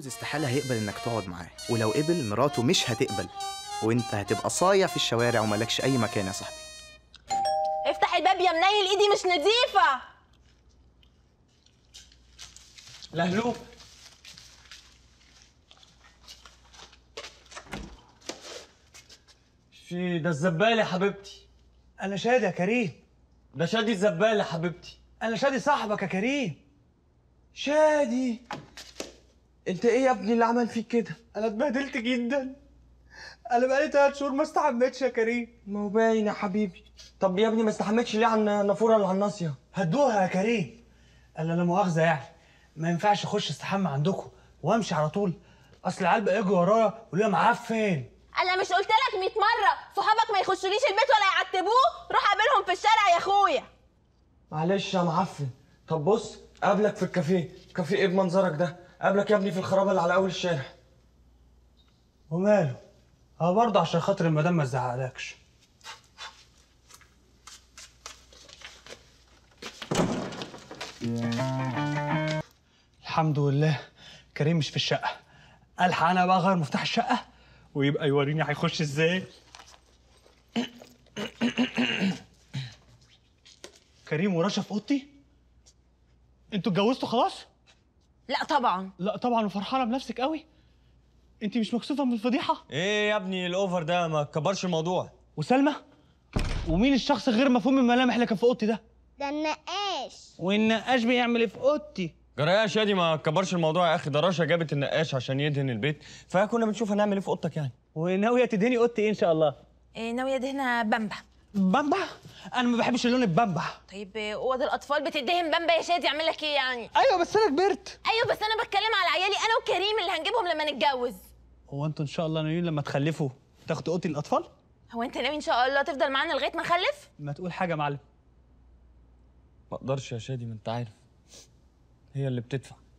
متجوز استحالة هيقبل إنك تقعد معاه ولو قبل مراته مش هتقبل وانت هتبقى صايع في الشوارع ومالكش أي مكان يا صاحبي افتح الباب يا منيل إيدي مش نظيفة لهلوب في ده الزبالة يا حبيبتي انا شادي يا كريم ده شادي الزبالة يا حبيبتي انا شادي صاحبك يا كريم شادي انت ايه يا ابني اللي عمل فيك كده انا اتبهدلت جدا انا بقالي تلات شهور ما استحميتش يا كريم ما هو باين يا حبيبي طب يا ابني ما استحميتش ليه على النافوره اللي على الناصيه هدوها يا كريم الا لا مؤاخذه يعني ما ينفعش اخش استحمى عندكم وامشي على طول اصل العيال بقى يجوا ورايا وليه لي معفن انا مش قلت لك 100 مره صحابك ما يخشوليش البيت ولا يعتبوه روح قابلهم في الشارع يا اخويا معلش يا معفن طب بص قابلك في الكافيه كافيه ايه بمنظرك ده قابلك يا ابني في الخرابه اللي على اول الشارع وماله اه برضه عشان خاطر المدام ما تزعقلكش الحمد لله كريم مش في الشقه الحق انا بقى اغير مفتاح الشقه ويبقى يوريني هيخش ازاي كريم ورشا في اوضتي انتوا اتجوزتوا خلاص لا طبعا لا طبعا وفرحانه بنفسك قوي انت مش مكسوفه من الفضيحه ايه يا ابني الاوفر ده ما تكبرش الموضوع وسلمى ومين الشخص غير مفهوم الملامح اللي كان في اوضتي ده ده النقاش والنقاش بيعمل ايه في اوضتي جراياش يا دي ما تكبرش الموضوع يا اخي ده جابت النقاش عشان يدهن البيت فكنا بنشوف هنعمل ايه في اوضتك يعني وناويه تدهني اوضتي ايه ان شاء الله إيه ناويه دهنها بمبه بامبا انا ما بحبش اللون البامبا طيب اوض الاطفال بتديهم بامبا يا شادي اعمل لك ايه يعني ايوه بس انا كبرت ايوه بس انا بتكلم على عيالي انا وكريم اللي هنجيبهم لما نتجوز هو انتوا ان شاء الله ناويين لما تخلفوا تاخدوا اوضه الاطفال هو انت ناوي ان شاء الله تفضل معانا لغايه ما نخلف ما تقول حاجه يا معلم ما اقدرش يا شادي ما انت عارف هي اللي بتدفع